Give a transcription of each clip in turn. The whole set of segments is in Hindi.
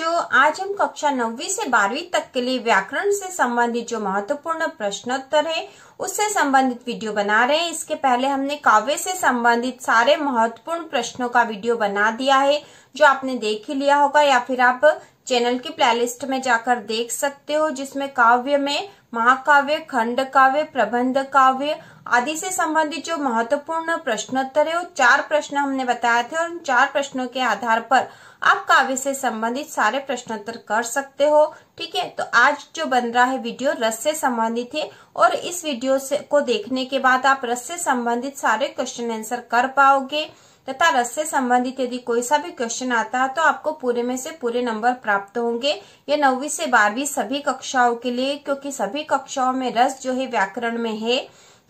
बच्चों आज हम कक्षा नौवीं से बारहवीं तक के लिए व्याकरण से संबंधित जो महत्वपूर्ण प्रश्नोत्तर है उससे संबंधित वीडियो बना रहे हैं इसके पहले हमने काव्य से संबंधित सारे महत्वपूर्ण प्रश्नों का वीडियो बना दिया है जो आपने देख ही लिया होगा या फिर आप चैनल की प्लेलिस्ट में जाकर देख सकते हो जिसमें काव्य में महाकाव्य खंड काव्य प्रबंध काव्य आदि से संबंधित जो महत्वपूर्ण प्रश्नोत्तर है वो चार प्रश्न हमने बताए थे और उन चार प्रश्नों के आधार पर आप काव्य से संबंधित सारे प्रश्नोत्तर कर सकते हो ठीक है तो आज जो बन रहा है वीडियो रस से संबंधित है और इस वीडियो से को देखने के बाद आप रस से संबंधित सारे क्वेश्चन आंसर कर पाओगे तथा रस से संबंधित यदि कोई सा भी क्वेश्चन आता है तो आपको पूरे में से पूरे नंबर प्राप्त होंगे ये नौवीं से बारहवीं सभी कक्षाओं के लिए क्योंकि सभी कक्षाओं में रस जो है व्याकरण में है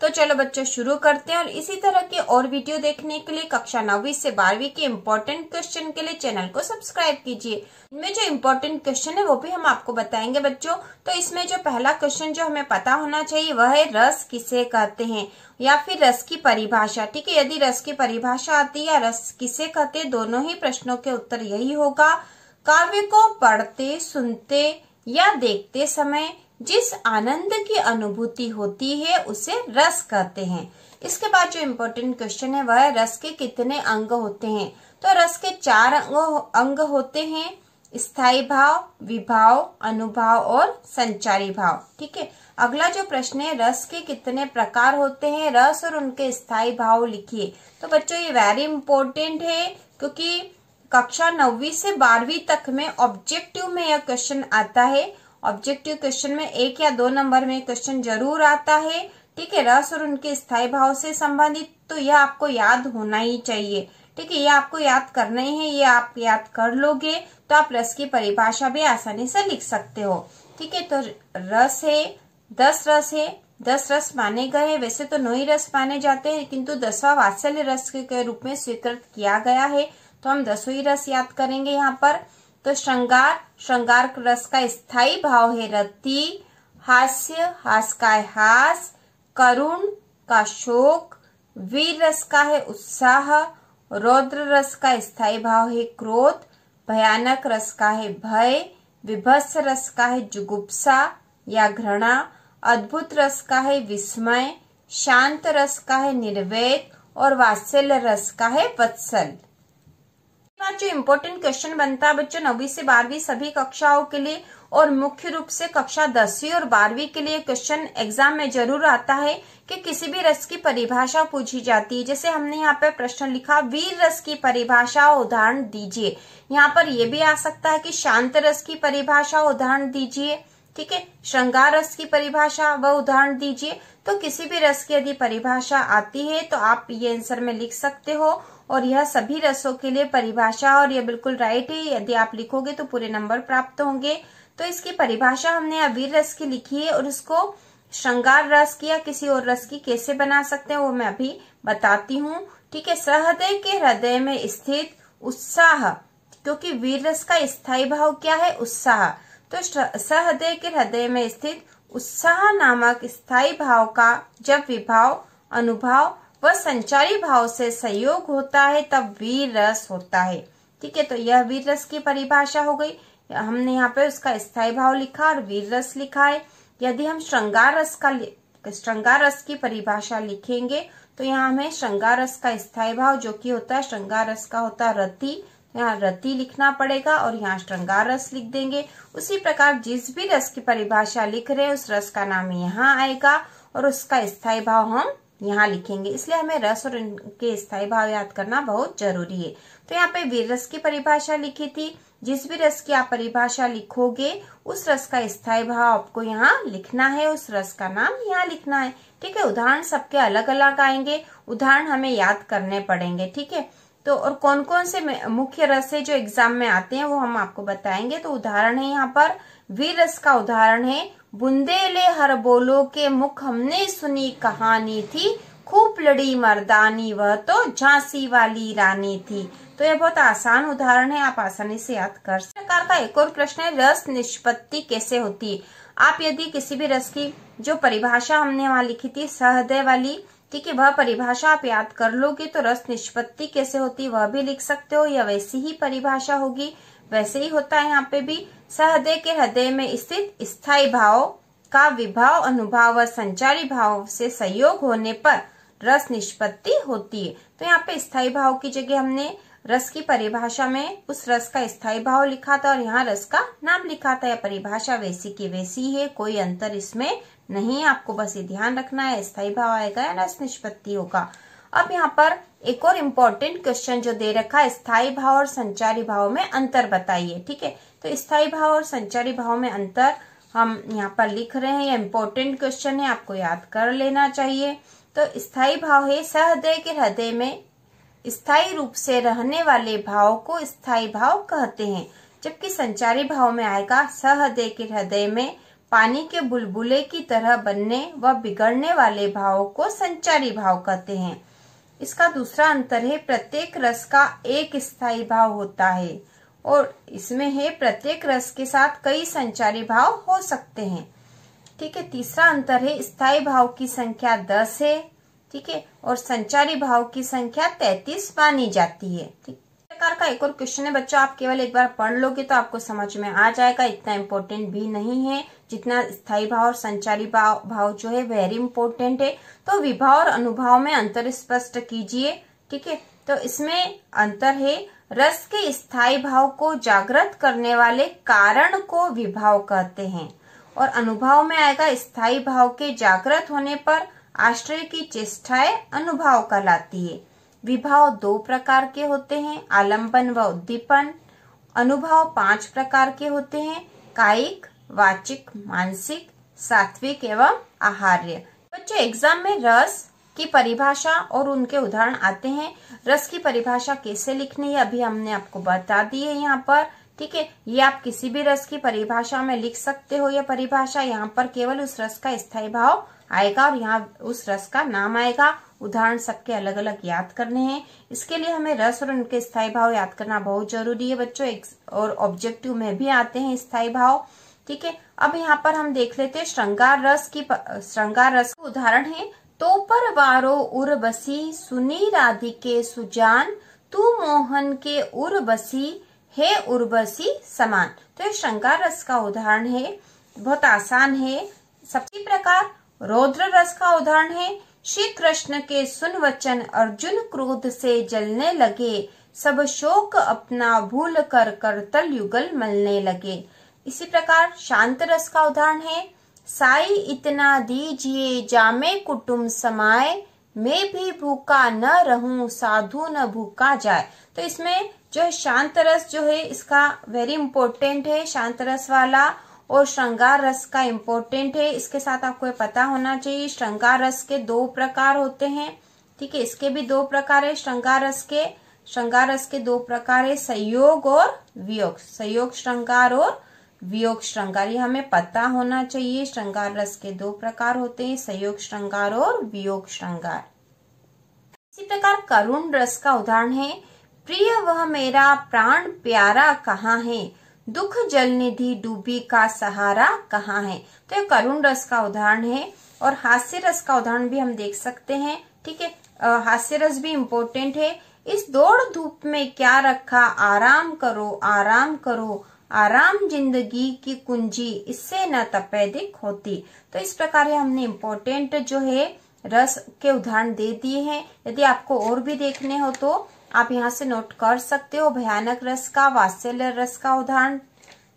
तो चलो बच्चों शुरू करते हैं और इसी तरह के और वीडियो देखने के लिए कक्षा नौवीं से बारहवीं के इम्पोर्टेंट क्वेश्चन के लिए चैनल को सब्सक्राइब कीजिए इनमें जो इम्पोर्टेंट क्वेश्चन है वो भी हम आपको बताएंगे बच्चों तो इसमें जो पहला क्वेश्चन जो हमें पता होना चाहिए वह है रस किसे कहते हैं या फिर रस की परिभाषा ठीक है यदि रस की परिभाषा आती है रस किसे कहते दोनों ही प्रश्नों के उत्तर यही होगा काव्य को पढ़ते सुनते या देखते समय जिस आनंद की अनुभूति होती है उसे रस कहते हैं इसके बाद जो इम्पोर्टेंट क्वेश्चन है वह रस के कितने अंग होते हैं तो रस के चार अंग अंग होते हैं स्थाई भाव विभाव अनुभाव और संचारी भाव ठीक है अगला जो प्रश्न है रस के कितने प्रकार होते हैं रस और उनके स्थायी भाव लिखिए तो बच्चों ये वेरी इंपॉर्टेंट है क्योंकि कक्षा नौवीं से बारहवीं तक में ऑब्जेक्टिव में यह क्वेश्चन आता है ऑब्जेक्टिव क्वेश्चन में एक या दो नंबर में क्वेश्चन जरूर आता है ठीक है रस और उनके स्थायी भाव से संबंधित तो यह आपको याद होना ही चाहिए ठीक है ये आपको याद करना ही है ये आप याद कर लोगे तो आप रस की परिभाषा भी आसानी से लिख सकते हो ठीक है तो रस है दस रस है दस रस माने गए हैं वैसे तो नौ ही रस माने जाते हैं किंतु दसवा वात्सल्य रस के रूप में स्वीकृत किया गया है तो हम दसवीं ही रस याद करेंगे यहाँ पर तो श्रृंगार श्रृंगार रस का स्थायी भाव है रति हास्य हास का हास करुण का शोक वीर रस का है उत्साह रौद्र रस का स्थायी भाव है क्रोध भयानक रस का है भय विभस रस का है जुगुप्सा या घृणा अद्भुत रस का है विस्मय शांत रस का है निर्वेद और वात्सल्य रस का है वत्सल जो इम्पोर्टेंट क्वेश्चन बनता है बच्चों नवी से बारहवीं सभी कक्षाओं के लिए और मुख्य रूप से कक्षा दसवीं और बारहवीं के लिए क्वेश्चन एग्जाम में जरूर आता है कि किसी भी रस की परिभाषा पूछी जाती है जैसे हमने यहाँ पे प्रश्न लिखा वीर रस की परिभाषा उदाहरण दीजिए यहाँ पर यह भी आ सकता है कि शांत रस की परिभाषा उदाहरण दीजिए ठीक है श्रृंगार रस की परिभाषा व उदाहरण दीजिए तो किसी भी रस की यदि परिभाषा आती है तो आप ये आंसर में लिख सकते हो और यह सभी रसों के लिए परिभाषा और यह बिल्कुल राइट है यदि आप लिखोगे तो पूरे नंबर प्राप्त होंगे तो इसकी परिभाषा हमने अवीर रस की लिखी है और उसको श्रृंगार रस की या किसी और रस की कैसे बना सकते हैं वो मैं अभी बताती हूँ ठीक है सहृदय के हृदय में स्थित उत्साह क्योंकि वीर रस का स्थायी भाव क्या है उत्साह तो सहृदय के हृदय में स्थित उत्साह नामक स्थायी भाव का जब विभाव अनुभाव व संचारी भाव से सहयोग होता है तब वीर रस होता है ठीक है तो यह वीर रस की परिभाषा हो गई हमने यहाँ पे उसका स्थायी भाव लिखा और वीर रस लिखा है यदि हम श्रृंगार रस का श्रृंगार रस की परिभाषा लिखेंगे तो यहाँ हमें श्रृंगार रस का स्थायी भाव जो कि होता है श्रृंगार रस का होता है रति यहाँ रति लिखना पड़ेगा और यहाँ श्रृंगार रस लिख देंगे उसी प्रकार जिस भी रस की परिभाषा लिख रहे हैं उस रस का नाम यहाँ आएगा और उसका स्थायी भाव हम यहाँ लिखेंगे इसलिए हमें रस और उनके स्थायी भाव याद करना बहुत जरूरी है तो यहाँ पे वीर रस की परिभाषा लिखी थी जिस भी रस की आप परिभाषा लिखोगे उस रस का स्थाई भाव आपको यहाँ लिखना है उस रस का नाम यहाँ लिखना है ठीक है उदाहरण सबके अलग अलग आएंगे उदाहरण हमें याद करने पड़ेंगे ठीक है तो और कौन कौन से मुख्य रस है जो एग्जाम में आते हैं वो हम आपको बताएंगे तो उदाहरण है यहाँ पर वीर रस का उदाहरण है बुंदेले हर बोलो के मुख हमने सुनी कहानी थी खूब लड़ी मर्दानी वह तो झांसी वाली रानी थी तो यह बहुत आसान उदाहरण है आप आसानी से याद कर सकते प्रकार का एक और प्रश्न है रस निष्पत्ति कैसे होती है आप यदि किसी भी रस की जो परिभाषा हमने वहां लिखी थी सहृदय वाली ठीक है वह परिभाषा आप याद कर लोगे तो रस निष्पत्ति कैसे होती वह भी लिख सकते हो या वैसी ही परिभाषा होगी वैसे ही होता है यहाँ पे भी सहृदय के हृदय में स्थित स्थायी भाव का विभाव अनुभाव व संचारी भाव से संयोग होने पर रस निष्पत्ति होती है तो यहाँ पे स्थायी भाव की जगह हमने रस की परिभाषा में उस रस का स्थायी भाव लिखा था और यहाँ रस का नाम लिखा था यह परिभाषा वैसी की वैसी है कोई अंतर इसमें नहीं आपको बस ये ध्यान रखना है स्थायी भाव आएगा या रस निष्पत्ति होगा अब यहाँ पर एक और इम्पोर्टेंट क्वेश्चन जो दे रखा है स्थायी भाव और संचारी भाव में अंतर बताइए ठीक है तो स्थायी भाव और संचारी भाव में अंतर हम यहाँ पर लिख रहे हैं ये इम्पोर्टेंट क्वेश्चन है आपको याद कर लेना चाहिए तो स्थायी भाव है सहृदय के हृदय में स्थायी रूप से रहने वाले भाव को स्थायी भाव कहते हैं जबकि संचारी भाव में आएगा सहृदय के हृदय में पानी के बुलबुले की तरह बनने व बिगड़ने वाले भाव को संचारी भाव कहते हैं इसका दूसरा अंतर है प्रत्येक रस का एक स्थायी भाव होता है और इसमें है प्रत्येक रस के साथ कई संचारी भाव हो सकते हैं ठीक है तीसरा अंतर है स्थायी भाव की संख्या दस है ठीक है और संचारी भाव की संख्या तैतीस मानी जाती है ठीक प्रकार का एक और क्वेश्चन है बच्चों आप केवल एक बार पढ़ लोगे तो आपको समझ में आ जाएगा इतना इम्पोर्टेंट भी नहीं है जितना स्थायी भाव और संचारी भाव भाव जो है वेरी इंपॉर्टेंट है तो विभाव और अनुभाव में अंतर स्पष्ट कीजिए ठीक है तो इसमें अंतर है रस के स्थायी भाव को जागृत करने वाले कारण को विभाव कहते हैं और अनुभाव में आएगा स्थायी भाव के जागृत होने पर आश्रय की चेष्टाएं अनुभाव कहलाती है विभाव दो प्रकार के होते हैं आलंबन व उद्दीपन अनुभाव पांच प्रकार के होते हैं कायिक वाचिक मानसिक सात्विक एवं आहार्य बच्चों एग्जाम में रस की परिभाषा और उनके उदाहरण आते हैं रस की परिभाषा कैसे लिखनी है अभी हमने आपको बता दी है यहाँ पर ठीक है ये आप किसी भी रस की परिभाषा में लिख सकते हो यह परिभाषा यहाँ पर केवल उस रस का स्थायी भाव आएगा और यहाँ उस रस का नाम आएगा उदाहरण सबके अलग अलग याद करने हैं इसके लिए हमें रस और उनके स्थायी भाव याद करना बहुत जरूरी है बच्चों और ऑब्जेक्टिव में भी आते हैं स्थायी भाव ठीक है अब यहाँ पर हम देख लेते हैं श्रृंगार रस की श्रृंगार रस का उदाहरण है तो पर वारो उर्वशी सुनी के सुजान तू मोहन के उर्वशी है उर्वशी समान तो ये श्रृंगार रस का उदाहरण है बहुत आसान है सबकी प्रकार रौद्र रस का उदाहरण है श्री कृष्ण के सुन वचन अर्जुन क्रोध से जलने लगे सब शोक अपना भूल कर करतल युगल मलने लगे इसी प्रकार शांत रस का उदाहरण है साई इतना दीजिए जामे कुटुम समाये मैं भी भूखा न रहूं साधु न भूखा जाए तो इसमें जो है शांत रस जो है इसका वेरी इंपॉर्टेंट है शांत रस वाला और श्रृंगार रस का इम्पोर्टेंट है इसके साथ आपको पता होना चाहिए श्रृंगार रस के दो प्रकार होते हैं ठीक है इसके भी दो प्रकार है श्रृंगार रस के श्रृंगार रस के दो प्रकार है संयोग और वियोग संयोग श्रृंगार और वियोग श्रृंगार ये हमें पता होना चाहिए श्रृंगार रस के दो प्रकार होते हैं संयोग श्रृंगार और वियोग श्रृंगार इसी प्रकार करुण रस का उदाहरण है प्रिय वह मेरा प्राण प्यारा कहाँ है दुख जल निधि डूबी का सहारा कहाँ है तो ये करुण रस का उदाहरण है और हास्य रस का उदाहरण भी हम देख सकते हैं ठीक है हास्य रस भी इम्पोर्टेंट है इस दौड़ धूप में क्या रखा आराम करो आराम करो आराम जिंदगी की कुंजी इससे न तपेदिक होती तो इस प्रकार हमने इम्पोर्टेंट जो है रस के उदाहरण दे दिए हैं यदि आपको और भी देखने हो तो आप यहाँ से नोट कर सकते हो भयानक रस का वात्सल्य रस का उदाहरण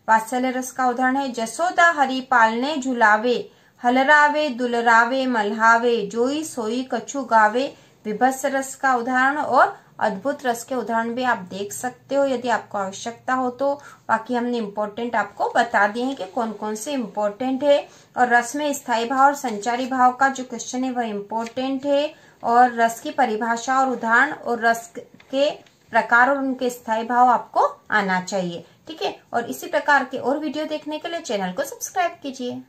वात्सल्य रस का उदाहरण है जसोदा हरिपाल ने झुलावे हलरावे दुलरावे मल्हावे जोई सोई कछु गावे विभत्स रस का उदाहरण और अद्भुत रस के उदाहरण भी आप देख सकते हो यदि आपको आवश्यकता हो तो बाकी हमने इम्पोर्टेंट आपको बता दिए हैं कि कौन कौन से इम्पोर्टेंट है और रस में स्थायी भाव और संचारी भाव का जो क्वेश्चन है वह इम्पोर्टेंट है और रस की परिभाषा और उदाहरण और रस के प्रकार और उनके स्थायी भाव आपको आना चाहिए ठीक है और इसी प्रकार के और वीडियो देखने के लिए चैनल को सब्सक्राइब कीजिए